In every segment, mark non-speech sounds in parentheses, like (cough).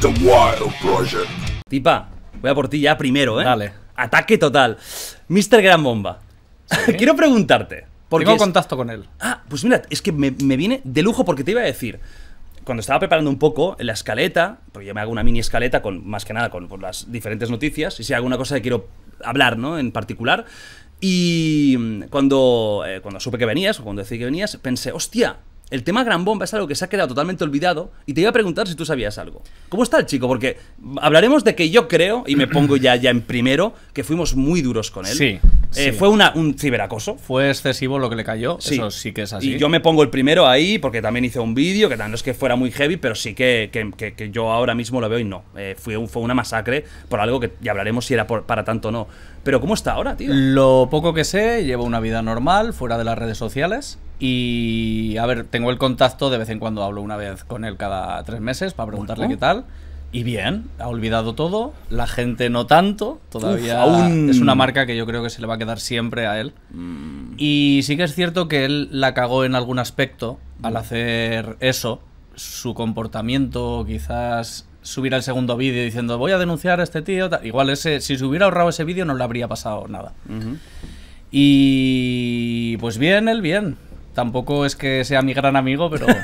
The Wild Project. Tipa, voy a por ti ya primero, ¿eh? Dale. Ataque total. Mr. Gran Bomba. (laughs) Quiero preguntarte. qué Tengo contacto con él. Ah, pues mira, es que me, viene de lujo porque te iba a decir cuando estaba preparando un poco la escaleta, porque yo me hago una mini escaleta con más que nada con, las diferentes noticias y si hay alguna cosa que quiero hablar, ¿no? En particular. Y mm, cuando, eh, cuando supe que venías, o cuando decidí que venías, pensé, hostia, el tema Gran Bomba es algo que se ha quedado totalmente olvidado y te iba a preguntar si tú sabías algo. ¿Cómo está el chico? Porque hablaremos de que yo creo, y me pongo ya, ya en primero, que fuimos muy duros con él. Sí. Eh, fue un ciberacoso. Fue excesivo lo que le cayó. Sí. Eso sí que es así. Y yo me pongo el primero ahí porque también hice un vídeo, que no es que fuera muy heavy, pero sí que, yo ahora mismo lo veo y no. Eh, fue, fue una masacre por algo que ya hablaremos si era para tanto o no. Pero ¿cómo está ahora, tío? Lo poco que sé, llevo una vida normal, fuera de las redes sociales. Y a ver, tengo el contacto, de vez en cuando hablo una vez con él cada tres meses para preguntarle qué tal. Y bien, ha olvidado todo, la gente no tanto, todavía es una marca que yo creo que se le va a quedar siempre a él. Mm. Y sí que es cierto que él la cagó en algún aspecto al mm. hacer eso, su comportamiento, quizás subir al segundo vídeo diciendo voy a denunciar a este tío, igual ese, si se hubiera ahorrado ese vídeo no le habría pasado nada. Y pues bien, él bien. Tampoco es que sea mi gran amigo, pero... (laughs)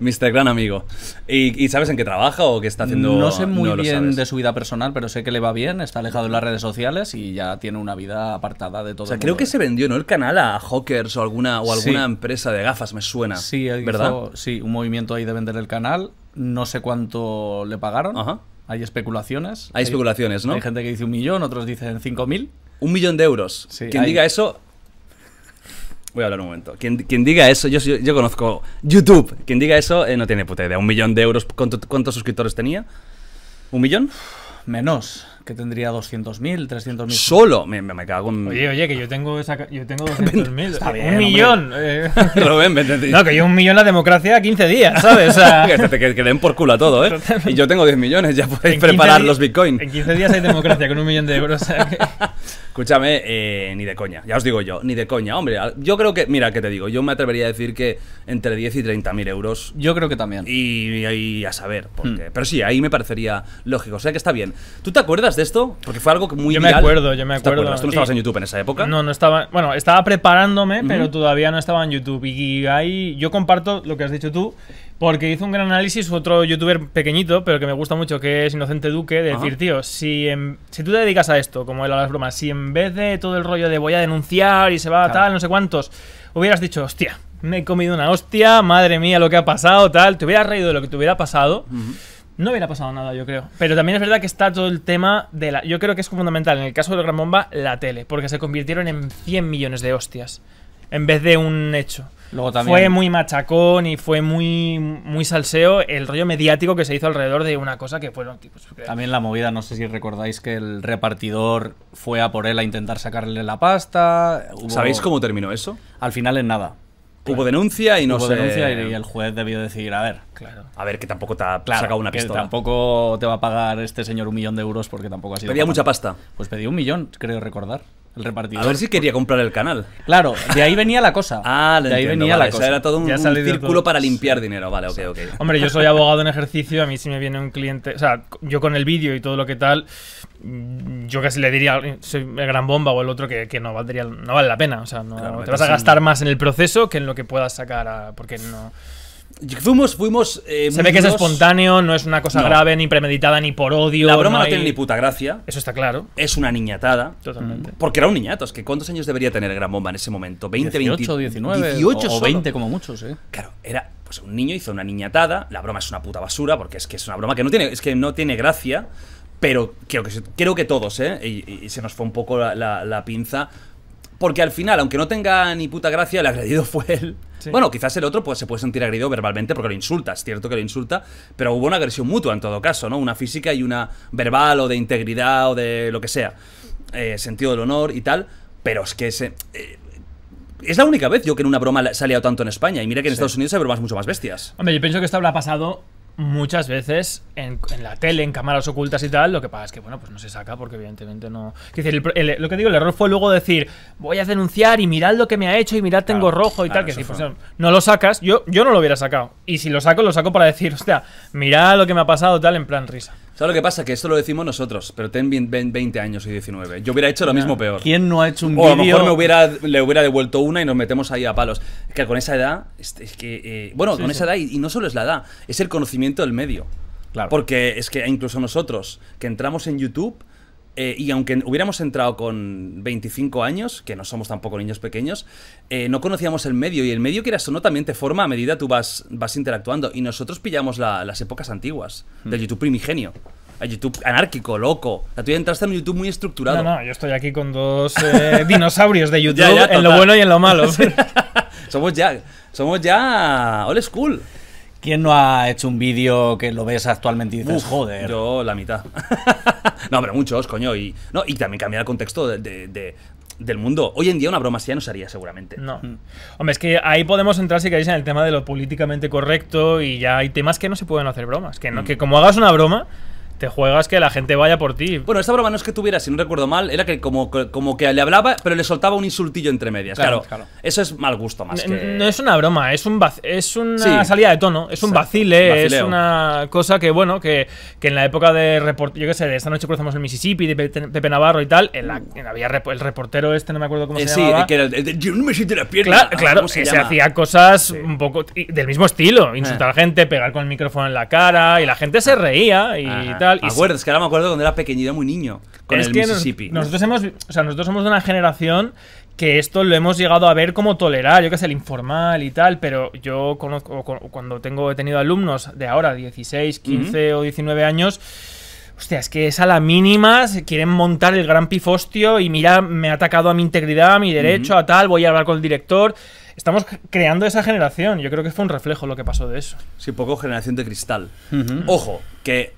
Mr. Gran Amigo. ¿Y, sabes en qué trabaja o qué está haciendo? No sé muy bien de su vida personal, pero sé que le va bien, está alejado de las redes sociales y ya tiene una vida apartada de todo. O creo que se vendió, ¿no? El canal a Hawkers o alguna, o alguna empresa de gafas, me suena. Sí, un movimiento ahí de vender el canal. No sé cuánto le pagaron. Hay especulaciones. Hay, especulaciones, ¿no? Hay gente que dice un millón, otros dicen cinco mil. Un millón de euros. Quien diga eso Voy a hablar un momento. Quien, diga eso, yo, yo, conozco YouTube. Quien diga eso eh, no tiene puta idea. Un millón de euros. ¿Cuántos suscriptores tenía? ¿Un millón? Menos que tendría 200.000, 300.000. Solo, me, me, cago en. Oye, oye, que yo tengo, yo tengo 200.000. (laughs) Eh, un millón. (laughs) Eh. No, que yo un millón la democracia a 15 días, ¿sabes? O sea... (laughs) que, den por culo a todo, ¿eh? Y yo tengo 10 millones, ya podéis preparar los bitcoins. En 15 días hay democracia con un millón de euros. Escúchame, eh, ni de coña, ya os digo yo, ni de coña. Hombre, yo creo que, mira, que te digo, yo me atrevería a decir que entre 10 y 30.000 mil euros. Yo creo que también. Y, ahí a saber, porque. Hmm. Pero sí, ahí me parecería lógico. O sea que está bien. ¿Tú te acuerdas esto? Porque fue algo muy Yo me acuerdo, yo me acuerdo. no estabas en YouTube en esa época? No, no estaba. Bueno, estaba preparándome, pero todavía no estaba en YouTube. Y ahí yo comparto lo que has dicho tú, porque hizo un gran análisis otro youtuber pequeñito, pero que me gusta mucho, que es Inocente Duque, de decir, tío, si, si tú te dedicas a esto, como él a las bromas, si en vez de todo el rollo de voy a denunciar y se va tal, no sé cuántos, hubieras dicho, hostia, me he comido una hostia, madre mía, lo que ha pasado, tal, te hubieras reído de lo que te hubiera pasado no hubiera pasado nada, yo creo. Pero también es verdad que está todo el tema de la... Yo creo que es fundamental, en el caso de la Gran Bomba, la tele, porque se convirtieron en 100 millones de hostias, en vez de un hecho. Fue muy machacón y fue muy, muy salseo el rollo mediático que se hizo alrededor de una cosa que fueron también la movida, no sé si recordáis que el repartidor fue a por él a intentar sacarle la pasta. ¿Sabéis cómo terminó eso? Al final en nada. Hubo denuncia y no se... denuncia y el juez debió decir, a ver, a ver, que tampoco te ha sacado una pistola. tampoco te va a pagar este señor un millón de euros porque tampoco ha sido... Pedía mucha pasta. Pues pedí un millón, creo recordar. A ver si quería comprar el canal. Claro, de ahí venía la cosa. (laughs) ah, de ahí venía la cosa. era todo un, círculo para limpiar dinero. Vale, ok, ok. Hombre, yo soy abogado en ejercicio, a mí si me viene un cliente, o sea, yo con el vídeo y todo lo que tal, yo casi le diría, soy el gran bomba o el otro que, no, valdría, no vale la pena. O sea, te vas a gastar más en el proceso que en lo que puedas sacar, a, porque no... Fuimos, fuimos. Eh, se ve que es espontáneo, no es una cosa grave, ni premeditada, ni por odio. La broma no, tiene ni puta gracia. Eso está claro. Es una niñatada. Totalmente. Mm. Porque era un niñato. Es que ¿cuántos años debería tener Gran Bomba en ese momento? ¿20, 18, 20, 19? 18 o 20 como muchos, ¿eh? Claro, era. Pues, un niño hizo una niñatada. La broma es una puta basura, porque es que es una broma que no tiene, es que no tiene gracia. Pero creo que, creo que todos, ¿eh? Y, se nos fue un poco la pinza porque al final, aunque no tenga ni puta gracia, el agredido (laughs) fue él. Bueno, quizás el otro pues, se puede sentir agredido verbalmente porque lo insulta, es cierto que lo insulta, pero hubo una agresión mutua en todo caso, ¿no? Una física y una verbal o de integridad o de lo que sea. Eh, sentido del honor y tal, pero es que eh, es la única vez yo que en una broma se ha tanto en España. Y mira que en Estados Unidos hay bromas mucho más bestias. Hombre, yo pienso que esto habrá pasado muchas veces en, la tele, en cámaras ocultas y tal, lo que pasa es que, bueno, pues no se saca porque evidentemente no... lo que digo, el error fue luego decir, voy a denunciar y mirad lo que me ha hecho y mirad tengo rojo y tal, que si no, lo sacas, yo, yo no lo hubiera sacado. Y si lo saco, lo saco para decir, sea, mirad lo que me ha pasado, tal, en plan risa. ¿Sabes lo que pasa? Que esto lo decimos nosotros, pero ten 20 años y 19. Yo hubiera hecho lo mismo peor. ¿Quién no ha hecho un vídeo? O a lo mejor me hubiera, le hubiera devuelto una y nos metemos ahí a palos. Es que con esa edad, es, que, eh, bueno, con esa edad, y, y no solo es la edad, es el conocimiento del medio. Claro. Porque es que incluso nosotros, que entramos en YouTube, eh, y aunque hubiéramos entrado con 25 años, que no somos tampoco niños pequeños, eh, no conocíamos el medio. Y el medio, que era no, también te forma a medida tú vas, vas interactuando. Y nosotros pillamos las épocas antiguas, del hmm. YouTube primigenio. El YouTube anárquico, loco. O sea, tú ya entraste en un YouTube muy estructurado. No, no, yo estoy aquí con dos eh, (laughs) dinosaurios de YouTube, en lo bueno y en lo (laughs) malo. (laughs) somos ya, somos ya old school. ¿Quién no ha hecho un vídeo que lo ves actualmente y dices, joder? Yo la mitad. (laughs) no, pero muchos, coño. Y, no, y también cambiar el contexto de, del mundo. Hoy en día una broma así ya no se seguramente. No. Mm. Hombre, es que ahí podemos entrar si queréis en el tema de lo políticamente correcto y ya hay temas que no se pueden hacer bromas. Que, no, mm. que como hagas una broma, te juegas que la gente vaya por ti. Bueno, esta broma no es que tuviera, si no recuerdo mal, era que como, como que le hablaba, pero le soltaba un insultillo entre medias. Claro, claro. Eso es mal gusto más. No, que... no es una broma, es un es una salida de tono, es un vacile, es una cosa que, bueno, que, en la época de report yo qué sé, de esta noche cruzamos el Mississippi, de Pepe Navarro y tal, en la, había el reportero este, no me acuerdo cómo eh, se llamaba. Sí, que era yo no me siento la pierna. Claro, claro se, hacía cosas un poco del mismo estilo, insultar eh. a la gente, pegar con el micrófono en la cara, y la gente se ah. reía y tal acuerdo, es que ahora me acuerdo cuando era pequeñito, muy niño. Con es el Mississippi. nosotros, hemos, nosotros somos de una generación que esto lo hemos llegado a ver como tolerar, yo que sé, el informal y tal, pero yo conozco, cuando tengo, he tenido alumnos de ahora, 16, 15 o 19 años. Hostia, es que es a la mínima, se quieren montar el gran pifostio y mira, me ha atacado a mi integridad, a mi derecho, a tal, voy a hablar con el director estamos creando esa generación. Yo creo que fue un reflejo lo que pasó de eso. Sí, poco generación de cristal. Ojo, que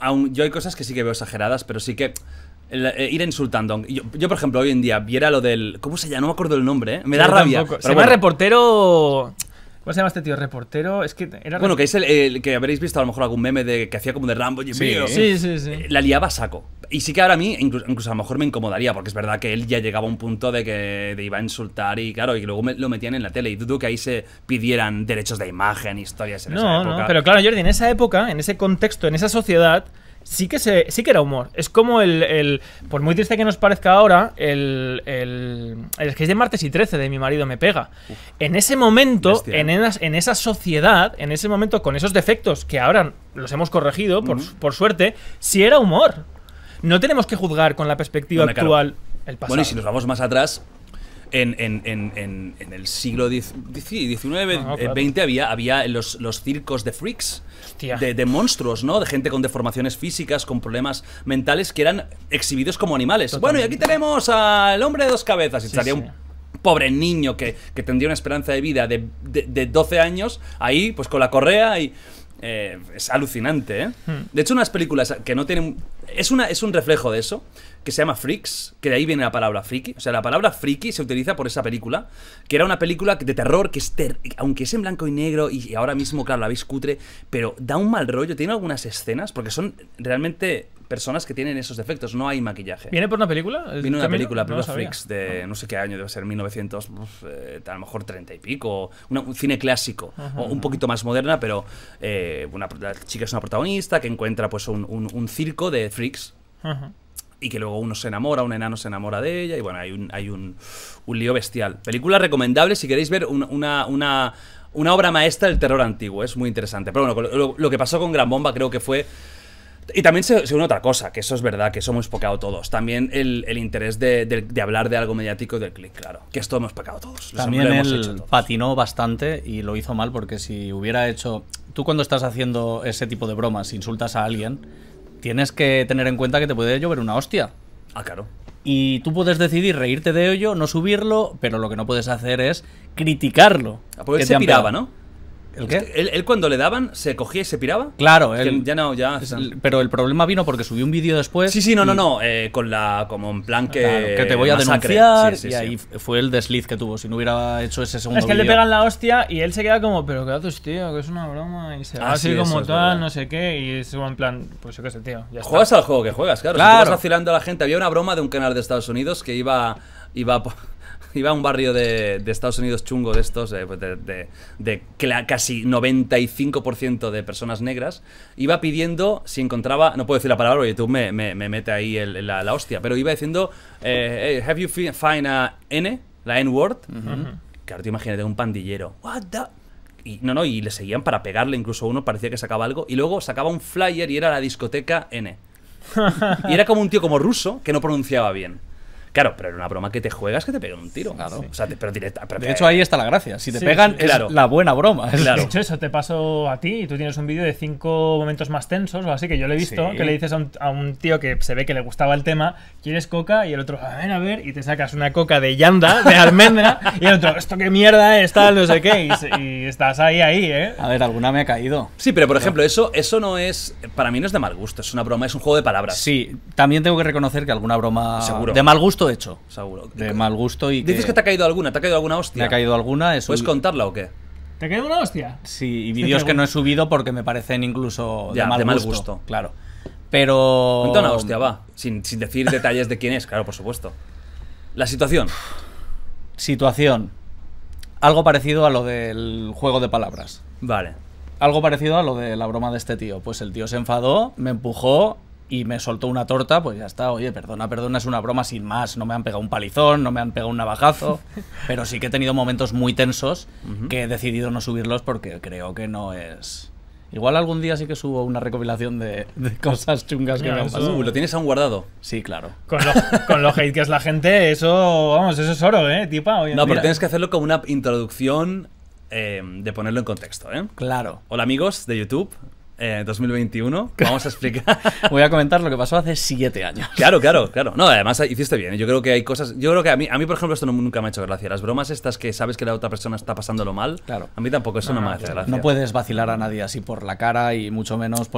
aún, yo hay cosas que sí que veo exageradas, pero sí que eh, ir insultando. Yo, por ejemplo, hoy en día viera lo del. ¿Cómo se llama? No me acuerdo el nombre, ¿eh? Me da rabia. se reportero. ¿Cómo se llama este tío? ¿Reportero? Es que era... Bueno, que es el, que habréis visto a lo mejor algún meme de que hacía como de Rambo. Y sí, sí, sí, sí. Eh, la liaba saco. Y sí que ahora a mí, incluso, a lo mejor me incomodaría, porque es verdad que él ya llegaba a un punto de que iba a insultar y claro, y luego lo metían en la tele. Y dudo que ahí se pidieran derechos de imagen, historias en esa época. No, pero claro, Jordi, en esa época, en ese contexto, en esa sociedad sí que, sí que era humor. Es como el, Por muy triste que nos parezca ahora, el, el, el es de martes y 13 de mi marido me pega. en ese momento, en, ¿eh? esa, en esa sociedad, en ese momento, con esos defectos que ahora los hemos corregido, por, suerte, sí era humor. No tenemos que juzgar con la perspectiva actual el pasado. Bueno, y si nos vamos más atrás, en, en, en, el siglo XIX, XIX, XX había, había los, circos de freaks. De, monstruos, ¿no? De gente con deformaciones físicas, con problemas mentales, que eran exhibidos como animales. Bueno, y aquí tenemos al hombre de dos cabezas. Y estaría un pobre niño que, tendría una esperanza de vida de, 12 años, ahí, pues con la correa y. Eh, es alucinante, ¿eh? Hmm. De hecho, unas películas que no tienen. Es, una, es un reflejo de eso que se llama Freaks, que de ahí viene la palabra freaky, O sea, la palabra freaky se utiliza por esa película, que era una película de terror que es aunque es en blanco y negro y ahora mismo, claro, la veis cutre, pero da un mal rollo, tiene algunas escenas, porque son realmente personas que tienen esos defectos, no hay maquillaje. ¿Viene por una película? Viene una película, pero Freaks, de no. sé qué año, debe ser 1900, eh, a lo mejor 30 y pico, un cine clásico, o un poquito más moderna, pero eh, una, la chica es una protagonista que encuentra pues un, circo de freaks y que luego uno se enamora, un enano se enamora de ella, y bueno, hay un, hay un, un lío bestial. Película recomendable si queréis ver una, una, una, obra maestra del terror antiguo, es muy interesante. Pero bueno, lo, que pasó con Gran Bomba creo que fue... Y también se, otra cosa, que eso es verdad, que eso hemos todos. También el, el interés de, de, hablar de algo mediático del click, claro. Que esto hemos pecado todos. también él patinó bastante y lo hizo mal porque si hubiera hecho... Tú cuando estás haciendo ese tipo de bromas, insultas a alguien tienes que tener en cuenta que te puede llover una hostia. Ah, claro. Y tú puedes decidir reírte de ello, no subirlo, pero lo que no puedes hacer es criticarlo. Ah, Porque pues se piraba, ¿no? Él, cuando le daban, se cogía y se piraba. Claro, él, ya no, ya. pero el problema vino porque subió un vídeo después. Sí, sí, no, no, no. Eh, con la. Como en plan que. te voy a denunciar. y ahí fue el desliz que tuvo. Si no hubiera hecho ese segundo. Es que le pegan la hostia y él se queda como, pero qué haces, tío, que es una broma. Y se ah, así como tal, no sé qué. Y es en plan, pues yo qué sé, tío. juegas al juego que juegas, claro. claro. vacilando a la gente. Había una broma de un canal de Estados Unidos que iba. iba (laughs) Iba a un barrio de, Estados Unidos chungo de estos, eh, pues de, casi 95% de personas negras. Iba pidiendo, si encontraba, no puedo decir la palabra porque tú me, me, mete ahí la, hostia, pero iba diciendo, eh, hey, ¿have you find a N? La N-word. Que ahora te imagínate, un pandillero. What the y no, no, y le seguían para pegarle, incluso uno parecía que sacaba algo, y luego sacaba un flyer y era la discoteca N. (laughs) y era como un tío como ruso que no pronunciaba bien. Claro, pero en una broma que te juegas que te pega un tiro. Claro. pero de hecho, ahí está la gracia. Si te pegan, es la buena broma. Claro. De hecho, eso te pasó a ti y tú tienes un vídeo de cinco momentos más tensos o así que yo lo he visto, que le dices a un, tío que se ve que le gustaba el tema, ¿quieres coca? Y el otro, a ver, a ver, y te sacas una coca de yanda, de almendra, (laughs) y el otro, ¿esto qué mierda es? Tal, no sé qué, y, estás ahí, ahí, ¿eh? A ver, alguna me ha caído. Sí, pero por ejemplo, eso, eso no es, para mí no es de mal gusto, es una broma, es un juego de palabras. Sí, también tengo que reconocer que alguna broma de mal gusto hecho, seguro. De mal gusto y. Dices que... te ha caído alguna, te ha caído alguna hostia. Me ha caído alguna, eso. ¿Puedes contarla o qué? ¿Te ha caído una hostia? Sí, y vídeos que no he subido porque me parecen incluso de, mal, gusto, Claro. Pero. Cuenta una hostia, va. Sin, sin decir detalles de quién es, claro, por supuesto. La situación. situación. Algo parecido a lo del juego de palabras. Vale. Algo parecido a lo de la broma de este tío. Pues el tío se enfadó, me empujó y me soltó una torta, pues ya está. Oye, perdona, perdona, es una broma sin más. No me han pegado un palizón, no me han pegado un navajazo, (laughs) pero sí que he tenido momentos muy tensos que he decidido no subirlos porque creo que no es... Igual algún día sí que subo una recopilación de, cosas chungas que me han pasado. ¿Lo tienes aún guardado? Sí, claro. Con lo, hate que es la gente, eso, vamos, eso es oro, ¿eh, tipa? no, pero tienes que hacerlo como una introducción eh, de ponerlo en contexto, ¿eh? Claro. Hola amigos de YouTube, eh, 2021, (laughs) vamos a explicar. Voy a comentar lo que pasó hace siete años. Claro, claro, claro. No, además hiciste bien. ¿eh? Yo creo que hay cosas. Yo creo que a mí, a mí por ejemplo, esto nunca me ha hecho gracia. Las bromas estas que sabes que la otra persona está pasándolo mal. Claro. A mí tampoco eso no, me hace gracia. No puedes vacilar a nadie así por la cara y mucho menos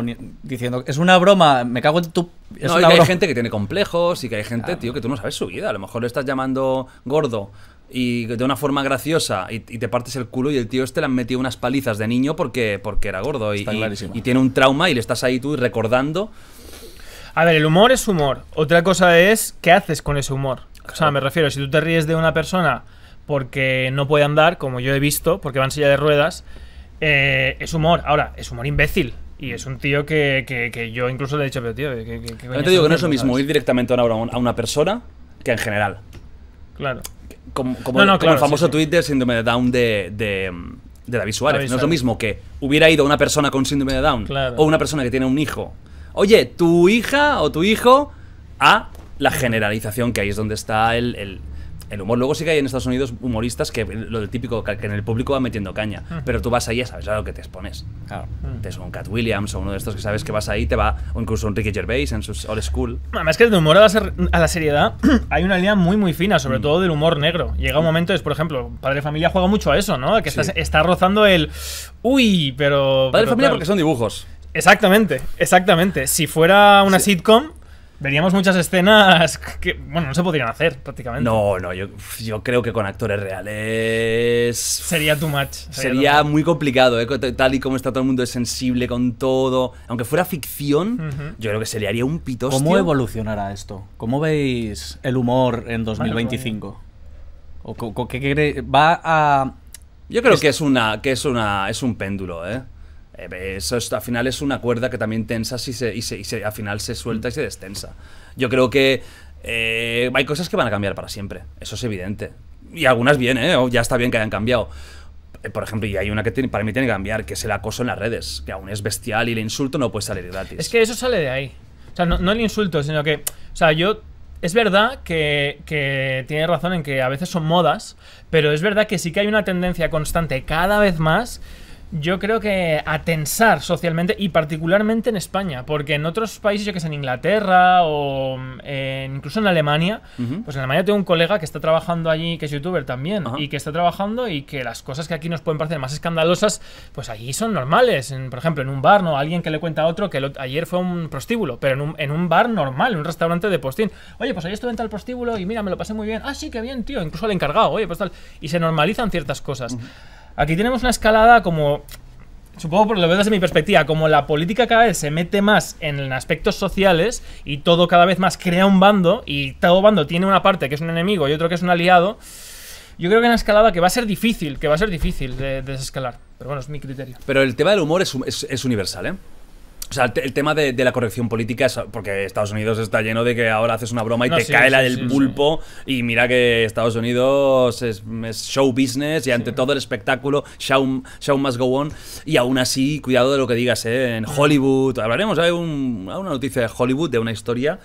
diciendo es una broma, me cago en tu. no, hay gente que tiene complejos y que hay gente, tío, que tú no sabes su vida. A lo mejor le estás llamando gordo y de una forma graciosa y, te partes el culo y el tío este le han metido unas palizas de niño porque, porque era gordo y, y, tiene un trauma y le estás ahí tú y recordando. A ver, el humor es humor. Otra cosa es qué haces con ese humor. O sea, me refiero, si tú te ríes de una persona porque no puede andar, como yo he visto, porque va en silla de ruedas, eh, es humor. Ahora, es humor imbécil. Y es un tío que, yo incluso le he dicho, pero tío, que, te digo que no es lo mismo ir directamente a una, a una persona que en general. Claro como, el famoso Twitter síndrome de Down de, de, de David Suárez. no es lo mismo que hubiera ido una persona con síndrome de Down o una persona que tiene un hijo. Oye, tu hija o tu hijo a la generalización, que ahí es donde está el, el humor. Luego sí que hay en Estados Unidos humoristas que lo típico, que en el público va metiendo caña, mm. pero tú vas ahí y sabes a lo que te expones. Claro. Mm. Te es un Cat Williams o uno de estos que sabes que vas ahí te va, o incluso un Ricky Gervais en sus Old School. Además que el humor a la, seriedad (clears throat) hay una línea muy muy fina, sobre mm. todo del humor negro. Llega un momento, es por ejemplo, Padre de Familia juega mucho a eso, ¿no? Que está rozando el... Uy, pero... Padre de Familia porque son dibujos. Exactamente, exactamente. Si fuera una sitcom, Veríamos muchas escenas que, bueno, no se podrían hacer prácticamente. No, no, yo, creo que con actores reales. Sería too much. Sería, muy complicado, ¿eh? tal y como está todo el mundo es sensible con todo. Aunque fuera ficción, yo creo que se un pito. ¿Cómo evolucionará esto? ¿Cómo veis el humor en 2025? Pues ¿O, qué, ¿Va a.? Yo creo que, es una, que es, una, es un péndulo, ¿eh? Eh, eso es, al final es una cuerda que también tensa si y, se, al final se suelta y se destensa. Yo creo que eh, hay cosas que van a cambiar para siempre, eso es evidente. Y algunas bien, ¿eh? ya está bien que hayan cambiado. Eh, por ejemplo, y hay una que para mí tiene que cambiar, que es el acoso en las redes, que aún es bestial y el insulto no puede salir gratis. Es que eso sale de ahí. O sea, no, el insulto, sino que, o sea, yo es verdad que, que tiene razón en que a veces son modas, pero es verdad que sí que hay una tendencia constante cada vez más yo creo que a tensar socialmente y particularmente en España, porque en otros países, yo que sé, en Inglaterra o mm, incluso en Alemania, pues en Alemania tengo un colega que está trabajando allí, que es youtuber también, y que está trabajando y que las cosas que aquí nos pueden parecer más escandalosas, pues allí son normales. por ejemplo, en un bar, ¿no? Alguien que le cuenta a otro que ayer fue un prostíbulo, pero en un, en un, bar normal, en un restaurante de postín. Oye, pues ayer estuve en tal prostíbulo y mira, me lo pasé muy bien. Ah, sí, qué bien, tío. Incluso he encargado, oye, pues tal. Y se normalizan ciertas cosas. Aquí tenemos una escalada como supongo por lo veo desde mi perspectiva, como la política cada vez se mete más en aspectos sociales y todo cada vez más crea un bando y todo bando tiene una parte que es un enemigo y otro que es un aliado, yo creo que es una escalada que va a ser difícil, que va a ser difícil de, desescalar. Pero bueno, es mi criterio. Pero el tema del humor es universal, ¿eh? O sea, el tema de, la corrección política es porque Estados Unidos está lleno de que ahora haces una broma y te cae la del pulpo. Y mira que Estados Unidos es, show business y ante todo el espectáculo, show, show must go on. Y aún así, cuidado de lo que digas, ¿eh? En mm. Hollywood, hablaremos, hay, una noticia de Hollywood, de una historia